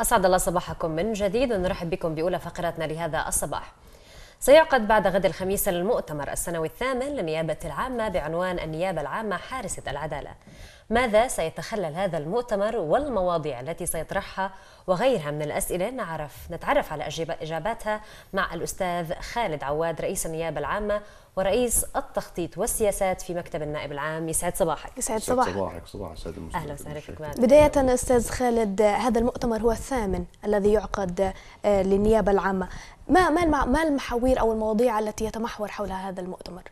أسعد الله صباحكم من جديد ونرحب بكم بأولى فقراتنا لهذا الصباح سيعقد بعد غد الخميس المؤتمر السنوي الثامن للنيابة العامة بعنوان النيابة العامة حارسة العدالة ماذا سيتخلل هذا المؤتمر والمواضيع التي سيطرحها وغيرها من الأسئلة نعرف نتعرف على إجاباتها مع الأستاذ خالد عواد رئيس النيابة العامة ورئيس التخطيط والسياسات في مكتب النائب العام يسعد صباحك يسعد صباحك صباحك صباح السادة أهلا وسهلا فيك بداية أستاذ خالد هذا المؤتمر هو الثامن الذي يعقد آه، للنيابة العامة ما ما المحاور أو المواضيع التي يتمحور حولها هذا المؤتمر؟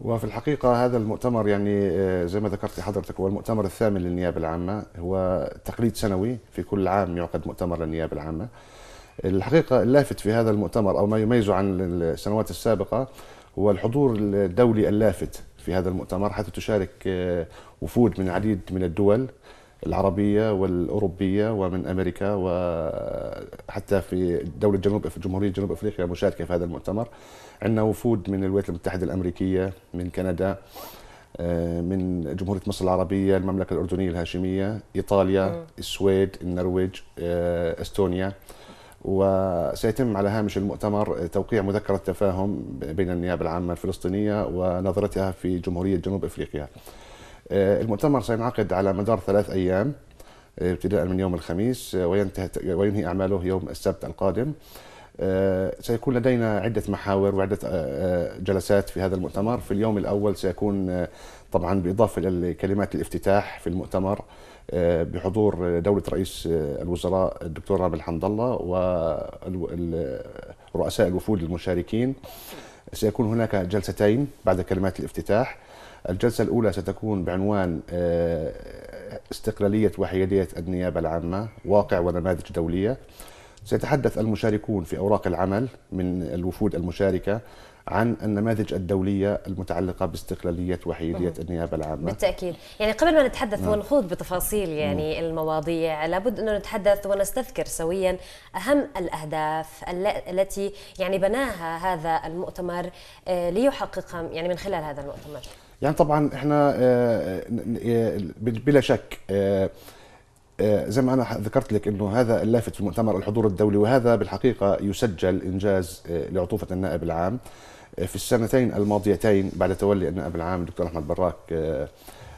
وفي الحقيقة هذا المؤتمر يعني آه، زي ما ذكرت حضرتك هو المؤتمر الثامن للنيابة العامة هو تقليد سنوي في كل عام يعقد مؤتمر للنيابة العامة الحقيقة اللافت في هذا المؤتمر أو ما يميزه عن السنوات السابقة هو الحضور الدولي اللافت في هذا المؤتمر حيث تشارك آه، وفود من عديد من الدول العربيه والاوروبيه ومن امريكا وحتى في دوله جنوب في جمهوريه جنوب افريقيا مشاركه في هذا المؤتمر عندنا وفود من الولايات المتحده الامريكيه من كندا آه، من جمهورية مصر العربية المملكة الأردنية الهاشمية إيطاليا السويد النرويج آه، أستونيا وسيتم على هامش المؤتمر توقيع مذكرة تفاهم بين النيابة العامة الفلسطينية ونظرتها في جمهورية جنوب أفريقيا آه، المؤتمر سينعقد على مدار ثلاث أيام آه، ابتداء من يوم الخميس آه، وينتهي وينهي أعماله يوم السبت القادم سيكون لدينا عدة محاور وعدة جلسات في هذا المؤتمر في اليوم الأول سيكون طبعا بالإضافة لكلمات الافتتاح في المؤتمر بحضور دولة رئيس الوزراء الدكتور رامي الحمد الله ورؤساء الوفود المشاركين سيكون هناك جلستين بعد كلمات الافتتاح الجلسة الأولى ستكون بعنوان آه، استقلالية وحيدية النيابة العامة واقع ونماذج دولية سيتحدث المشاركون في أوراق العمل من الوفود المشاركة عن النماذج الدولية المتعلقة باستقلالية وحيدية النيابة العامة بالتأكيد يعني قبل ما نتحدث نعم. ونخوض بتفاصيل يعني مم. نعم. المواضيع لابد أنه نتحدث ونستذكر سويا أهم الأهداف التي يعني بناها هذا المؤتمر آه، ليحققها يعني من خلال هذا المؤتمر يعني طبعا احنا آه، آه، آه، بلا شك زي ما انا ذكرت لك انه هذا اللافت في المؤتمر الحضور الدولي وهذا بالحقيقه يسجل انجاز لعطوفه النائب العام في السنتين الماضيتين بعد تولي النائب العام الدكتور احمد براك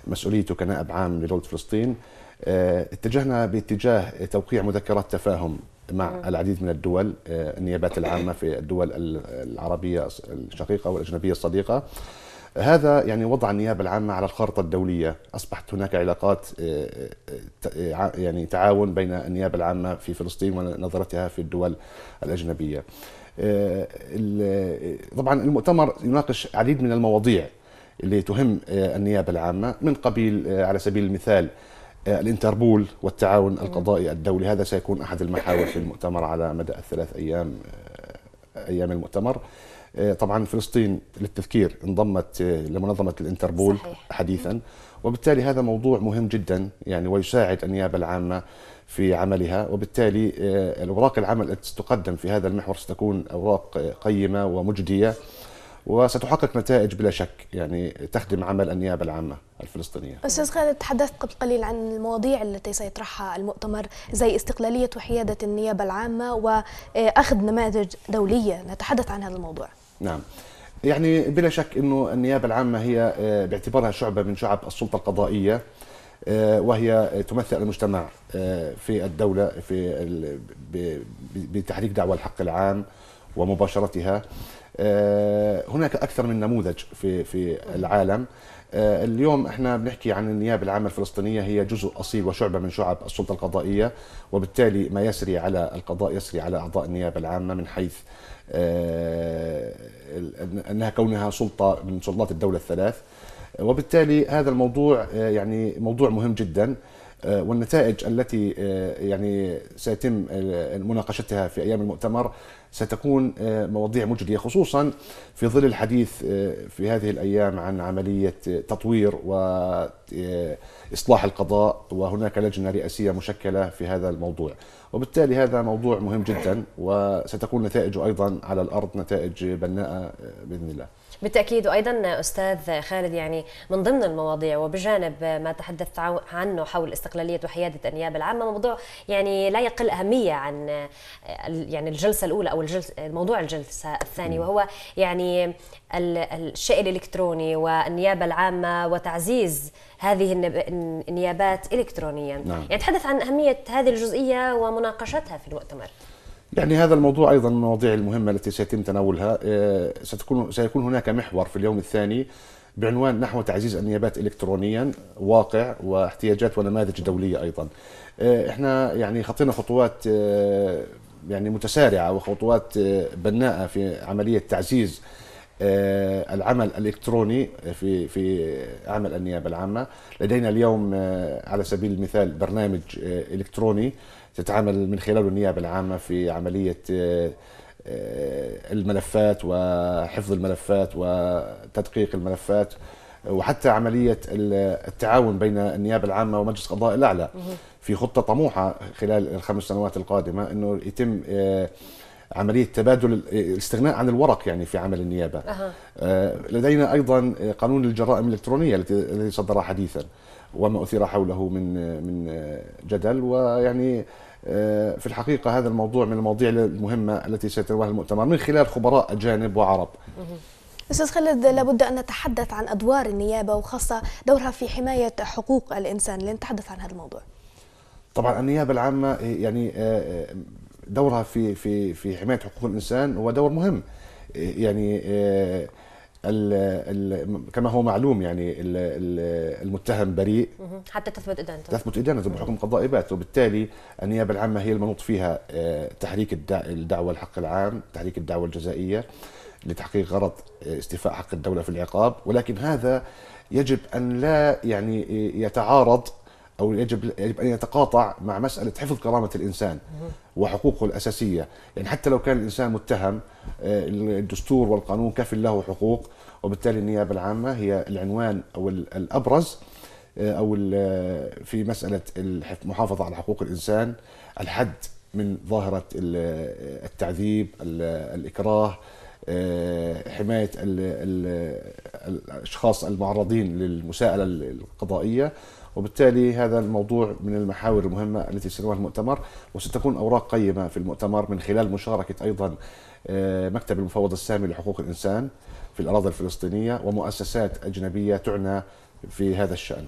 مسؤوليته كنائب عام لدوله فلسطين اتجهنا باتجاه توقيع مذكرات تفاهم مع العديد من الدول النيابات العامه في الدول العربيه الشقيقه والاجنبيه الصديقه هذا يعني وضع النيابه العامه على الخارطه الدوليه، اصبحت هناك علاقات آه، آه، آه، يعني تعاون بين النيابه العامه في فلسطين ونظرتها في الدول الاجنبيه. طبعا المؤتمر يناقش عديد من المواضيع اللي تهم النيابه العامه من قبيل على سبيل المثال الانتربول والتعاون القضائي الدولي هذا سيكون احد المحاور في المؤتمر على مدى الثلاث ايام ايام المؤتمر. آه، طبعا فلسطين للتذكير انضمت آه، لمنظمه الانتربول صحيح. حديثا وبالتالي هذا موضوع مهم جدا يعني ويساعد النيابه العامه في عملها وبالتالي آه، الاوراق العمل التي ستقدم في هذا المحور ستكون اوراق قيمه ومجديه وستحقق نتائج بلا شك يعني تخدم عمل النيابه العامه الفلسطينيه. استاذ خالد تحدثت قبل قليل عن المواضيع التي سيطرحها المؤتمر زي استقلاليه وحياده النيابه العامه واخذ نماذج دوليه نتحدث عن هذا الموضوع. نعم يعني بلا شك انه النيابه العامه هي آه، باعتبارها شعبه من شعب السلطه القضائيه آه، وهي تمثل المجتمع آه، في الدوله في بتحريك دعوى الحق العام ومباشرتها هناك اكثر من نموذج في في العالم آه، اليوم احنا بنحكي عن النيابه العامه الفلسطينيه هي جزء اصيل وشعبه من شعب السلطه القضائيه وبالتالي ما يسري على القضاء يسري على اعضاء النيابه العامه من حيث آه، انها كونها سلطه من سلطات الدوله الثلاث وبالتالي هذا الموضوع آه، يعني موضوع مهم جدا والنتائج التي يعني سيتم مناقشتها في ايام المؤتمر ستكون آه، مواضيع مجدية خصوصا في ظل الحديث آه، في هذه الأيام عن عملية آه، تطوير وإصلاح القضاء وهناك لجنة رئاسية مشكلة في هذا الموضوع وبالتالي هذا موضوع مهم جدا وستكون نتائجه أيضا على الأرض نتائج بناءة بإذن الله بالتأكيد وأيضا أستاذ خالد يعني من ضمن المواضيع وبجانب ما تحدثت عنه حول استقلالية وحيادة النيابة العامة موضوع يعني لا يقل أهمية عن يعني الجلسة الأولى أو الجلسة موضوع الجلسة الثانية وهو يعني الشيء الإلكتروني والنيابة العامة وتعزيز هذه النيابات إلكترونيا نعم. يعني تحدث عن أهمية هذه الجزئية ومناقشتها في المؤتمر يعني هذا الموضوع ايضا من المواضيع المهمه التي سيتم تناولها آه، ستكون سيكون هناك محور في اليوم الثاني بعنوان نحو تعزيز النيابات الكترونيا واقع واحتياجات ونماذج دوليه ايضا آه، احنا يعني خطينا خطوات آه، يعني متسارعه وخطوات بناءه في عمليه تعزيز العمل الالكتروني في في عمل النيابه العامه لدينا اليوم على سبيل المثال برنامج الكتروني تتعامل من خلاله النيابه العامه في عمليه آه، آه، الملفات وحفظ الملفات وتدقيق الملفات وحتى عملية التعاون بين النيابة العامة ومجلس القضاء الأعلى في خطة طموحة خلال الخمس سنوات القادمة أنه يتم آه، عمليه تبادل الاستغناء عن الورق يعني في عمل النيابه. أه. لدينا ايضا قانون الجرائم الالكترونيه الذي صدر حديثا وما اثير حوله من من جدل ويعني آه، في الحقيقه هذا الموضوع من المواضيع المهمه التي سيتلوها المؤتمر من خلال خبراء اجانب وعرب. استاذ خالد لابد ان نتحدث عن ادوار النيابه وخاصه دورها في حمايه حقوق الانسان لنتحدث عن هذا الموضوع. طبعا النيابه العامه يعني آه، آه، دورها في في في حمايه حقوق الانسان هو دور مهم يعني آه، ال الـ كما هو معلوم يعني الـ الـ المتهم بريء حتى تثبت ادانته تثبت ادانته بحكم قضاء بات وبالتالي النيابه العامه هي المنوط فيها آه، تحريك الدعوه الحق العام تحريك الدعوه الجزائيه لتحقيق غرض آه، استيفاء حق الدوله في العقاب ولكن هذا يجب ان لا يعني يتعارض او يجب يجب ان يتقاطع مع مساله حفظ كرامه الانسان وحقوقه الاساسيه، يعني حتى لو كان الانسان متهم آه، الدستور والقانون كفل له حقوق وبالتالي النيابه العامه هي العنوان او الابرز آه، او آه، في مساله المحافظه على حقوق الانسان، الحد من ظاهره التعذيب، الاكراه، حمايه الاشخاص المعرضين للمساءله القضائيه وبالتالي هذا الموضوع من المحاور المهمة التي سنوها المؤتمر وستكون أوراق قيمة في المؤتمر من خلال مشاركة أيضا آه، مكتب المفوض السامي لحقوق الإنسان في الأراضي الفلسطينية ومؤسسات أجنبية تعنى في هذا الشأن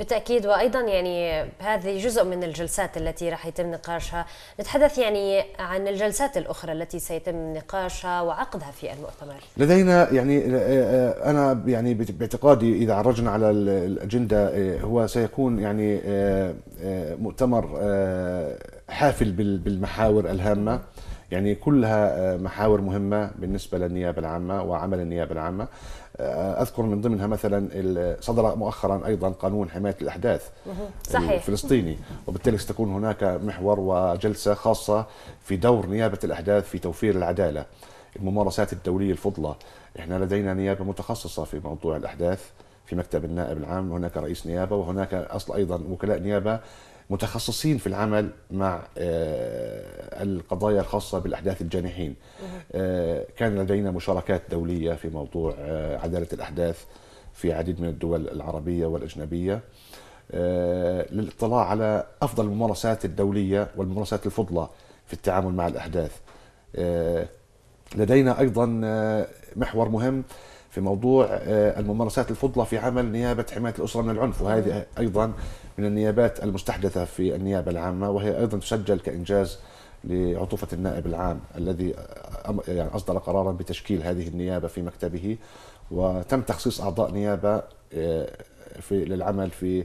بالتاكيد وايضا يعني هذه جزء من الجلسات التي راح يتم نقاشها نتحدث يعني عن الجلسات الاخرى التي سيتم نقاشها وعقدها في المؤتمر لدينا يعني آه، آه، انا يعني باعتقادي اذا عرجنا على الاجنده آه، هو سيكون يعني مؤتمر حافل بالمحاور الهامه يعني كلها آه، محاور مهمه بالنسبه للنيابه العامه وعمل النيابه العامه آه، اذكر من ضمنها مثلا صدر مؤخرا ايضا قانون حمايه الاحداث صحيح. الفلسطيني وبالتالي ستكون هناك محور وجلسه خاصه في دور نيابه الاحداث في توفير العداله الممارسات الدوليه الفضلى احنا لدينا نيابه متخصصه في موضوع الاحداث في مكتب النائب العام هناك رئيس نيابه وهناك اصل ايضا وكلاء نيابه متخصصين في العمل مع آه، القضايا الخاصه بالاحداث الجانحين آه، كان لدينا مشاركات دوليه في موضوع آه، عداله الاحداث في عديد من الدول العربيه والاجنبيه للاطلاع على افضل الممارسات الدوليه والممارسات الفضلى في التعامل مع الاحداث لدينا ايضا محور مهم في موضوع آه، الممارسات الفضلة في عمل نيابة حماية الأسرة من العنف وهذه أيضا من النيابات المستحدثة في النيابة العامة وهي أيضا تسجل كإنجاز لعطوفة النائب العام الذي آه، يعني أصدر قرارا بتشكيل هذه النيابة في مكتبه وتم تخصيص أعضاء نيابة آه، في للعمل في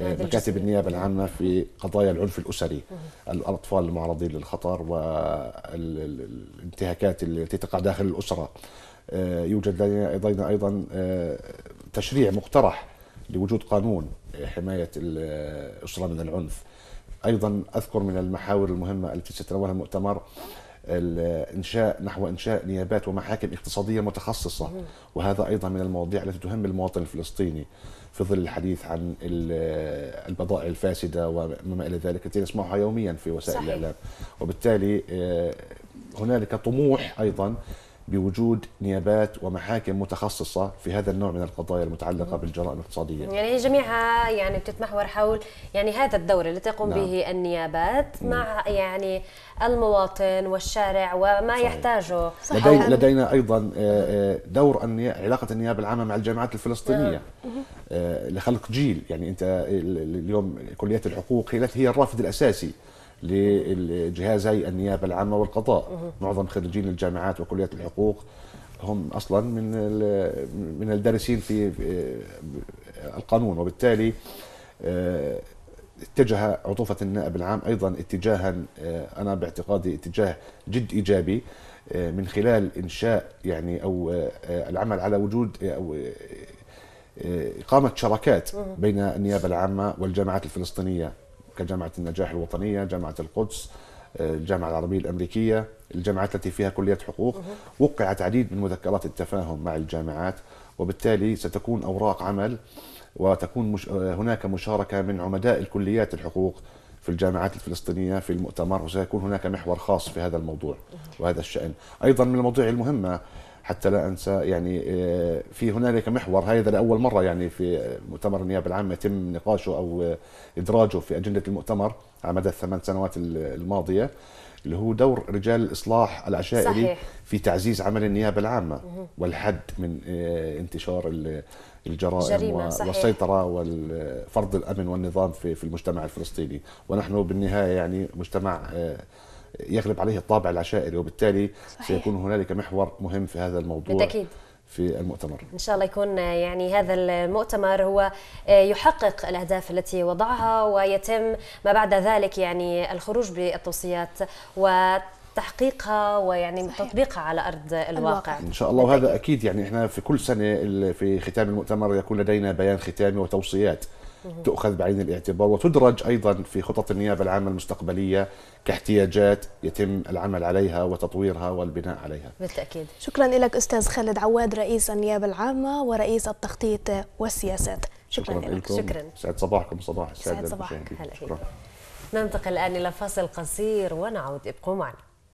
مكاتب النيابة العامة في نعم. قضايا العنف الأسري الأطفال المعرضين للخطر والانتهاكات التي تقع داخل الأسرة آه، يوجد لدينا ايضا آه، تشريع مقترح لوجود قانون آه، حمايه الاسره من العنف ايضا اذكر من المحاور المهمه التي ستتناولها المؤتمر الانشاء نحو انشاء نيابات ومحاكم اقتصاديه متخصصه وهذا ايضا من المواضيع التي تهم المواطن الفلسطيني في ظل الحديث عن البضائع الفاسده وما الى ذلك التي نسمعها يوميا في وسائل صحيح. الاعلام وبالتالي هنالك طموح ايضا بوجود نيابات ومحاكم متخصصة في هذا النوع من القضايا المتعلقة بالجرائم الاقتصادية يعني هي جميعها يعني بتتمحور حول يعني هذا الدور اللي تقوم نعم. به النيابات مع يعني المواطن والشارع وما صحيح. يحتاجه صحيح. لدي لدينا أيضا آه، آه، دور علاقة النيابة العامة مع الجامعات الفلسطينية نعم. آه، لخلق جيل يعني أنت اليوم كلية الحقوق هي الرافد الأساسي لجهازي النيابه العامه والقضاء معظم خريجين الجامعات وكليات الحقوق هم اصلا من من الدارسين في القانون وبالتالي آه، اتجه عطوفة النائب العام أيضا اتجاها آه، أنا باعتقادي اتجاه جد إيجابي آه، من خلال إنشاء يعني أو العمل على وجود أو إقامة شراكات بين النيابة العامة والجامعات الفلسطينية كجامعة النجاح الوطنية جامعة القدس الجامعة العربية الأمريكية الجامعات التي فيها كلية حقوق وقعت عديد من مذكرات التفاهم مع الجامعات وبالتالي ستكون أوراق عمل وتكون مش هناك مشاركة من عمداء الكليات الحقوق في الجامعات الفلسطينية في المؤتمر وسيكون هناك محور خاص في هذا الموضوع وهذا الشأن أيضا من المواضيع المهمة حتى لا انسى يعني آه، في هنالك محور هذا لاول مره يعني في مؤتمر النيابه العامه يتم نقاشه او آه، ادراجه في اجنده المؤتمر على مدى الثمان سنوات الماضيه اللي هو دور رجال الاصلاح العشائري صحيح. في تعزيز عمل النيابه العامه والحد من آه، انتشار الجرائم والسيطره وفرض الامن والنظام في المجتمع الفلسطيني ونحن بالنهايه يعني مجتمع يغلب عليه الطابع العشائري وبالتالي صحيح. سيكون هنالك محور مهم في هذا الموضوع بالتأكيد. في المؤتمر إن شاء الله يكون آه، يعني هذا المؤتمر هو آه، يحقق الأهداف التي وضعها ويتم ما بعد ذلك يعني الخروج بالتوصيات و تحقيقها ويعني صحيح. تطبيقها على ارض الواقع ان شاء الله وهذا اكيد يعني احنا في كل سنه في ختام المؤتمر يكون لدينا بيان ختامي وتوصيات تؤخذ بعين الاعتبار وتدرج أيضا في خطط النيابة العامة المستقبلية كاحتياجات يتم العمل عليها وتطويرها والبناء عليها بالتأكيد شكرا لك أستاذ خالد عواد رئيس النيابة العامة ورئيس التخطيط والسياسات شكرا, شكرا لك شكرا سعد صباحكم صباح السعادة سعد صباحك هلا ننتقل الآن إلى فاصل قصير ونعود ابقوا معنا